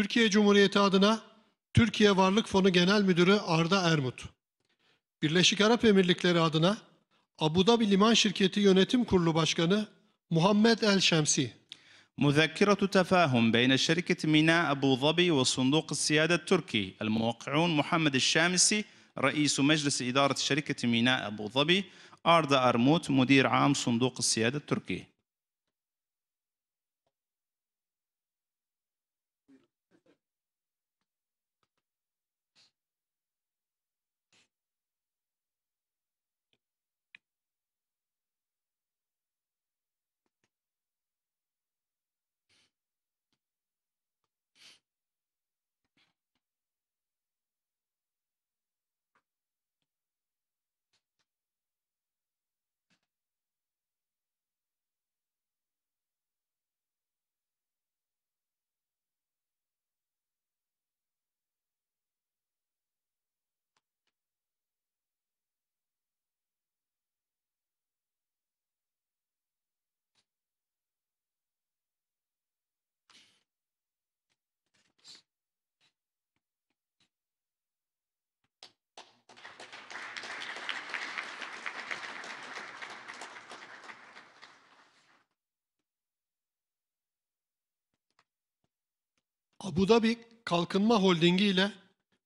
Türkiye Cumhuriyeti adına Türkiye Varlık Fonu Genel Müdürü Arda Ermut, Birleşik Arap Emirlikleri adına Abu Dhabi Liman Şirketi Yönetim Kurulu Başkanı Muhammed El Şemsi, مذكرة تفاهم بين شركة ميناء أبو ظبي وصندوق السيادة التركي الموقعون محمد الشامسي رئيس مجلس إدارة شركة ميناء أبو ظبي أردا أرموت مدير عام صندوق السيادة التركي Abu Dhabi Kalkınma Holdingi ile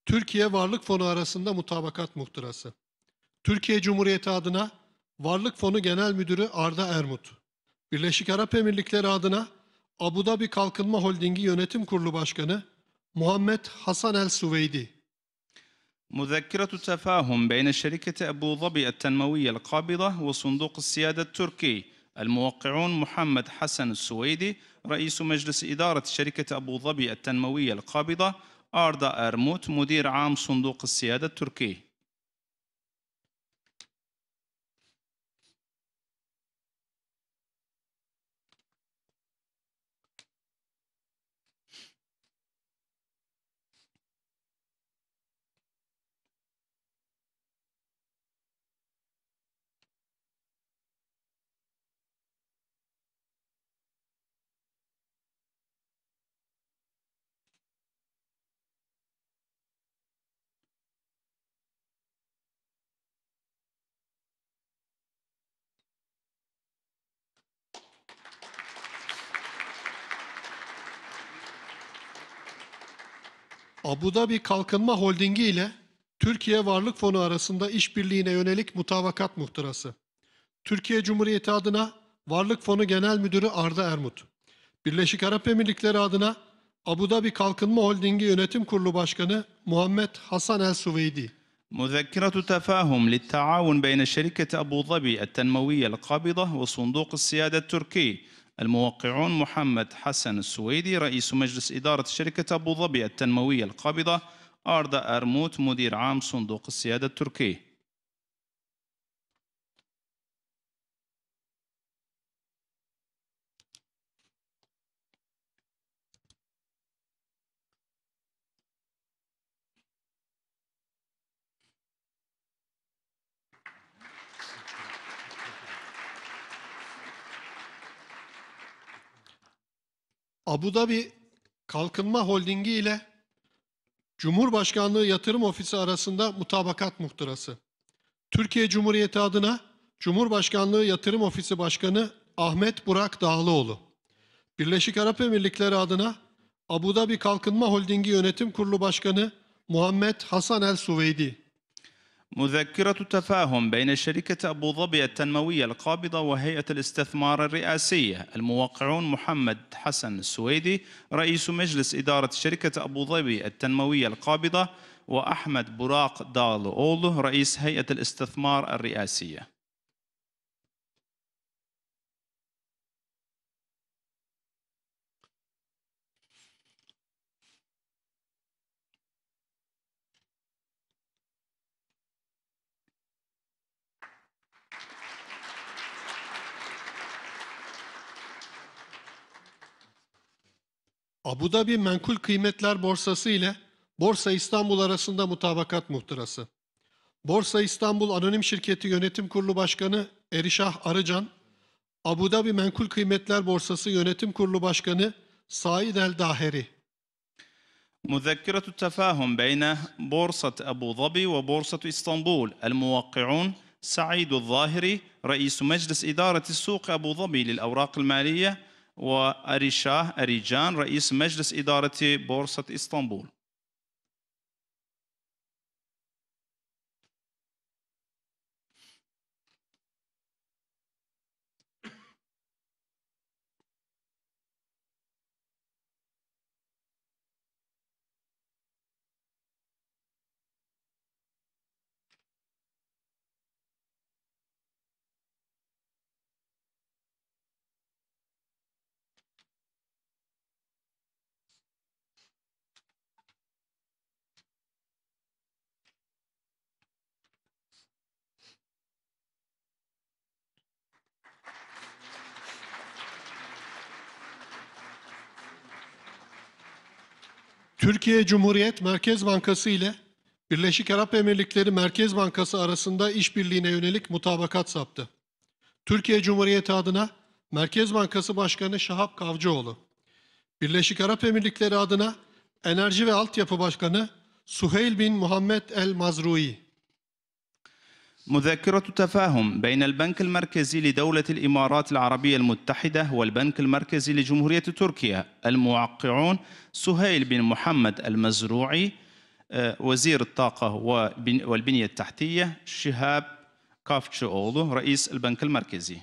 Türkiye Varlık Fonu arasında mutabakat muhtırası. Türkiye Cumhuriyeti adına Varlık Fonu Genel Müdürü Arda Ermut, Birleşik Arap Emirlikleri adına Abu Dhabi Kalkınma Holdingi Yönetim Kurulu Başkanı Muhammed Hasan El Suveydi. مذكرة تفاهم بين شركة أبو ظبي التنموية القابضة وصندوق السيادة التركي الموقعون محمد حسن السويدي رئيس مجلس إدارة شركة أبو ظبي التنموية القابضة أردا أرموت مدير عام صندوق السيادة التركي Abu Dhabi Kalkınma Holdingi ile Türkiye Varlık Fonu arasında işbirliğine yönelik mutabakat muhtırası. Türkiye Cumhuriyeti adına Varlık Fonu Genel Müdürü Arda Ermut, Birleşik Arap Emirlikleri adına Abu Dhabi Kalkınma Holdingi Yönetim Kurulu Başkanı Muhammed Hasan El Suveydi. مذكرة تفاهم للتعاون بين شركة أبو ظبي التنموية القابضة وصندوق السيادة التركي الموقعون محمد حسن السويدي رئيس مجلس إدارة شركة أبو ظبي التنموية القابضة أردا أرموت مدير عام صندوق السيادة التركي Abu Dhabi Kalkınma Holdingi ile Cumhurbaşkanlığı Yatırım Ofisi arasında mutabakat muhtırası. Türkiye Cumhuriyeti adına Cumhurbaşkanlığı Yatırım Ofisi Başkanı Ahmet Burak Dağlıoğlu. Birleşik Arap Emirlikleri adına Abu Dhabi Kalkınma Holdingi Yönetim Kurulu Başkanı Muhammed Hasan El Suveydi. مذكرة تفاهم بين شركة أبو ظبي التنموية القابضة وهيئة الاستثمار الرئاسية الموقعون محمد حسن السويدي رئيس مجلس إدارة شركة أبو ظبي التنموية القابضة وأحمد براق دال أولو رئيس هيئة الاستثمار الرئاسية Abu Dhabi Menkul Kıymetler Borsası ile Borsa İstanbul arasında mutabakat muhtırası. Borsa İstanbul Anonim Şirketi Yönetim Kurulu Başkanı Erişah Arıcan, Abu Dhabi Menkul Kıymetler Borsası Yönetim Kurulu Başkanı Said El Daheri. مذكرة التفاهم بين بورصة أبو ظبي وبورصة إسطنبول الموقعون سعيد الظاهري رئيس مجلس إدارة السوق أبو ظبي للأوراق المالية وأريشاه أريجان رئيس مجلس إدارة بورصة إسطنبول Türkiye Cumhuriyet Merkez Bankası ile Birleşik Arap Emirlikleri Merkez Bankası arasında işbirliğine yönelik mutabakat saptı. Türkiye Cumhuriyeti adına Merkez Bankası Başkanı Şahap Kavcıoğlu, Birleşik Arap Emirlikleri adına Enerji ve Altyapı Başkanı Suheil bin Muhammed El Mazrui, مذكرة تفاهم بين البنك المركزي لدولة الإمارات العربية المتحدة والبنك المركزي لجمهورية تركيا الموقعون سهيل بن محمد المزروعي آه، وزير الطاقة والبنية التحتية شهاب كافتشوغلو رئيس البنك المركزي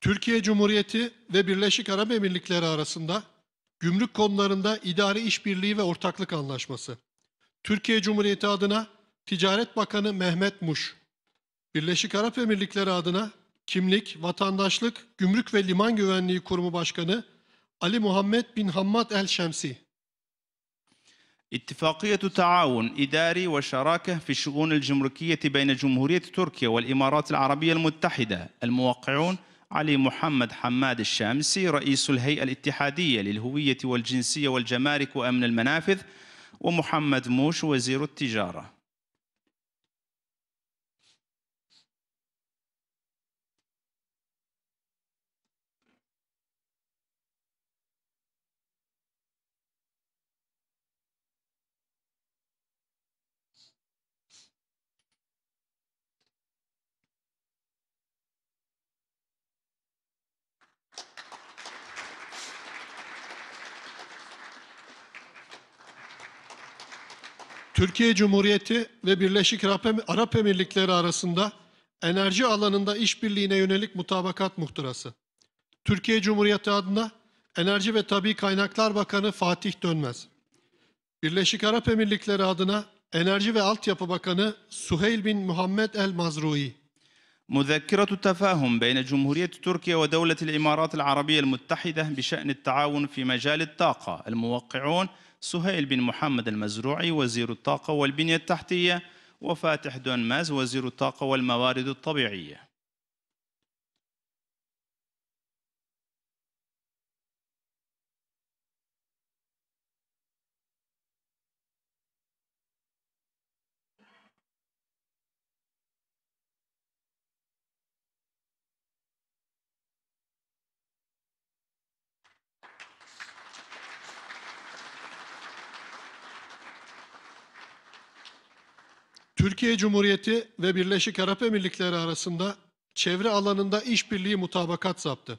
Türkiye Cumhuriyeti ve Birleşik Arap Emirlikleri arasında gümrük konularında idari işbirliği ve ortaklık anlaşması. Türkiye Cumhuriyeti adına Ticaret Bakanı Mehmet Muş, Birleşik Arap Emirlikleri adına Kimlik, Vatandaşlık, Gümrük ve Liman Güvenliği Kurumu Başkanı Ali Muhammed bin Hammad El Şemsi, اتفاقية تعاون إداري وشراكة في الشؤون الجمركية بين جمهورية تركيا والإمارات العربية المتحدة الموقعون علي محمد حماد الشامسي رئيس الهيئة الاتحادية للهوية والجنسية والجمارك وأمن المنافذ ومحمد موش وزير التجارة Türkiye Cumhuriyeti ve Birleşik Arap Emirlikleri arasında enerji alanında işbirliğine yönelik mutabakat muhtırası. Türkiye Cumhuriyeti adına Enerji ve Tabi Kaynaklar Bakanı Fatih Dönmez. Birleşik Arap Emirlikleri adına Enerji ve Altyapı Bakanı Suheil bin Muhammed El Mazrui. مذكرة تفاهم بين جمهورية تركيا ودولة الإمارات العربية المتحدة بشأن التعاون في مجال الطاقة الموقعون سهيل بن محمد المزروعي وزير الطاقة والبنية التحتية وفاتح دونماز وزير الطاقة والموارد الطبيعية Türkiye Cumhuriyeti ve Birleşik Arap Emirlikleri arasında çevre alanında işbirliği mutabakat zaptı.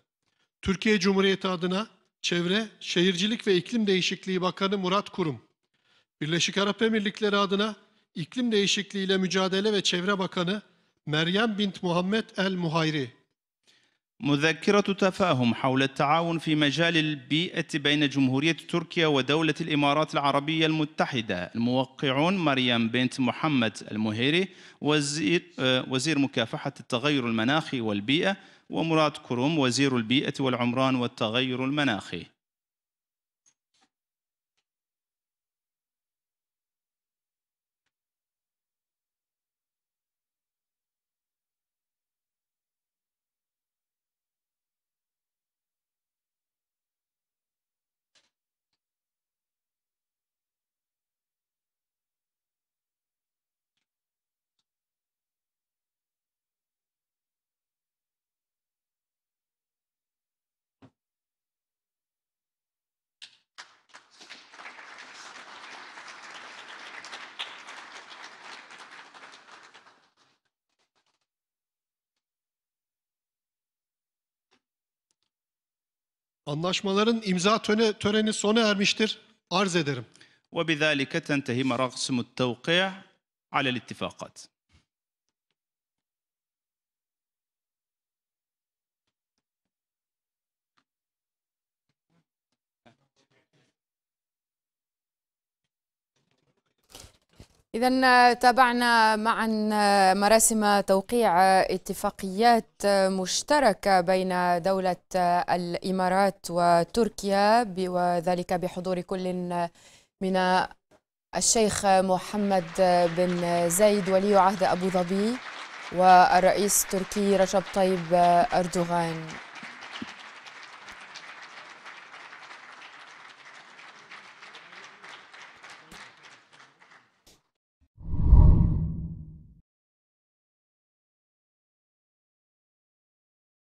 Türkiye Cumhuriyeti adına Çevre, Şehircilik ve İklim Değişikliği Bakanı Murat Kurum, Birleşik Arap Emirlikleri adına İklim Değişikliği ile Mücadele ve Çevre Bakanı Meryem bint Muhammed El Muhayri مذكرة تفاهم حول التعاون في مجال البيئة بين جمهورية تركيا ودولة الإمارات العربية المتحدة الموقعون مريم بنت محمد المهيري وزير, آه، وزير مكافحة التغير المناخي والبيئة ومراد كروم وزير البيئة والعمران والتغير المناخي Anlaşmaların imza töreni sona ermiştir. Arz ederim. وبذلك تنتهي مراسم التوقيع على الاتفاقات إذا آه، تابعنا معا آه، مراسم توقيع آه، اتفاقيات مشتركة بين دولة الإمارات وتركيا وذلك بحضور كل من الشيخ محمد بن زايد ولي عهد أبو ظبي والرئيس التركي رجب طيب أردوغان